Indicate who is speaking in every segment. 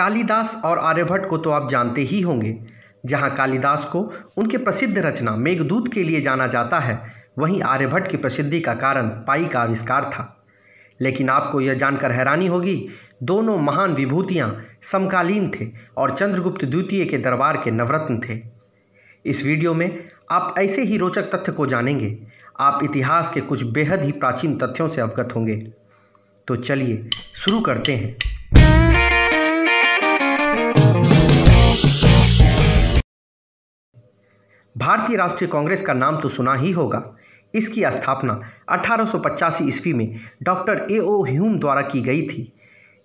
Speaker 1: कालिदास और आर्यभट्ट को तो आप जानते ही होंगे जहाँ कालिदास को उनके प्रसिद्ध रचना मेघदूत के लिए जाना जाता है वहीं आर्यभट्ट की प्रसिद्धि का कारण पाई का आविष्कार था लेकिन आपको यह जानकर हैरानी होगी दोनों महान विभूतियाँ समकालीन थे और चंद्रगुप्त द्वितीय के दरबार के नवरत्न थे इस वीडियो में आप ऐसे ही रोचक तथ्य को जानेंगे आप इतिहास के कुछ बेहद ही प्राचीन तथ्यों से अवगत होंगे तो चलिए शुरू करते हैं भारतीय राष्ट्रीय कांग्रेस का नाम तो सुना ही होगा इसकी स्थापना अठारह ईस्वी में डॉक्टर ए ओ ह्यूम द्वारा की गई थी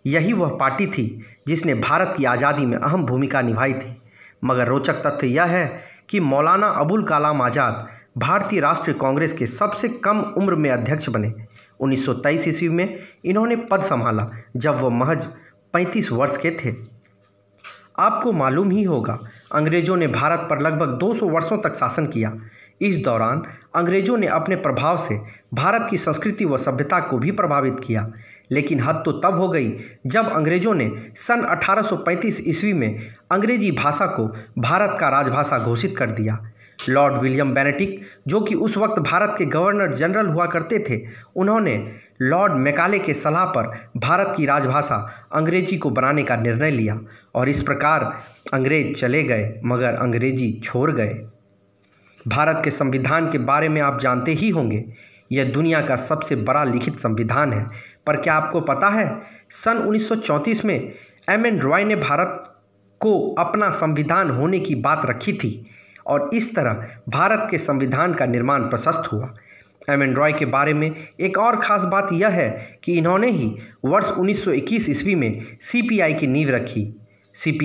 Speaker 1: यही वह पार्टी थी जिसने भारत की आज़ादी में अहम भूमिका निभाई थी मगर रोचक तथ्य यह है कि मौलाना अबुल कलाम आज़ाद भारतीय राष्ट्रीय कांग्रेस के सबसे कम उम्र में अध्यक्ष बने 1923 ईस्वी में इन्होंने पद संभाला जब वह महज 35 वर्ष के थे आपको मालूम ही होगा अंग्रेज़ों ने भारत पर लगभग 200 वर्षों तक शासन किया इस दौरान अंग्रेज़ों ने अपने प्रभाव से भारत की संस्कृति व सभ्यता को भी प्रभावित किया लेकिन हद तो तब हो गई जब अंग्रेज़ों ने सन 1835 ईस्वी में अंग्रेजी भाषा को भारत का राजभाषा घोषित कर दिया लॉर्ड विलियम बेनेटिक जो कि उस वक्त भारत के गवर्नर जनरल हुआ करते थे उन्होंने लॉर्ड मैकाले के सलाह पर भारत की राजभाषा अंग्रेजी को बनाने का निर्णय लिया और इस प्रकार अंग्रेज चले गए मगर अंग्रेजी छोड़ गए भारत के संविधान के बारे में आप जानते ही होंगे यह दुनिया का सबसे बड़ा लिखित संविधान है पर क्या आपको पता है सन उन्नीस में एम एन रॉय ने भारत को अपना संविधान होने की बात रखी थी और इस तरह भारत के संविधान का निर्माण प्रशस्त हुआ एम एन रॉय के बारे में एक और ख़ास बात यह है कि इन्होंने ही वर्ष 1921 ईस्वी में सी की नींव रखी सी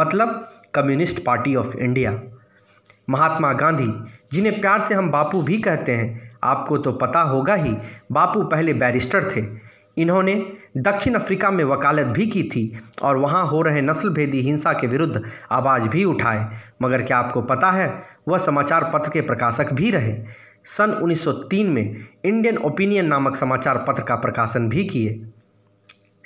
Speaker 1: मतलब Communist Party of India Mahatma Gandhi जिन्हें प्यार से हम बापू भी कहते हैं आपको तो पता होगा ही बापू पहले बैरिस्टर थे इन्होंने दक्षिण अफ्रीका में वकालत भी की थी और वहाँ हो रहे नस्ल भेदी हिंसा के विरुद्ध आवाज़ भी उठाए मगर क्या आपको पता है वह समाचार पत्र के प्रकाशक भी रहे सन 1903 में इंडियन ओपिनियन नामक समाचार पत्र का प्रकाशन भी किए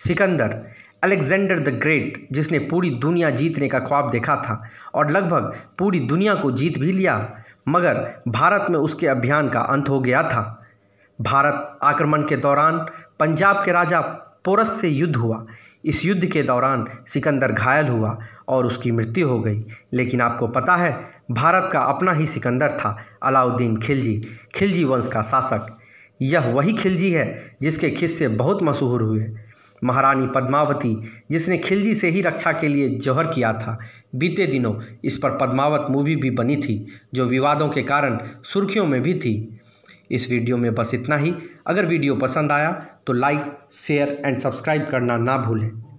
Speaker 1: सिकंदर अलेक्जेंडर द ग्रेट जिसने पूरी दुनिया जीतने का ख्वाब देखा था और लगभग पूरी दुनिया को जीत भी लिया मगर भारत में उसके अभियान का अंत हो गया था भारत आक्रमण के दौरान पंजाब के राजा पोरस से युद्ध हुआ इस युद्ध के दौरान सिकंदर घायल हुआ और उसकी मृत्यु हो गई लेकिन आपको पता है भारत का अपना ही सिकंदर था अलाउद्दीन खिलजी खिलजी वंश का शासक यह वही खिलजी है जिसके खिस्से बहुत मशहूर हुए महारानी पद्मावती जिसने खिलजी से ही रक्षा के लिए जौहर किया था बीते दिनों इस पर पद्मावत मूवी भी बनी थी जो विवादों के कारण सुर्खियों में भी थी इस वीडियो में बस इतना ही अगर वीडियो पसंद आया तो लाइक शेयर एंड सब्सक्राइब करना ना भूलें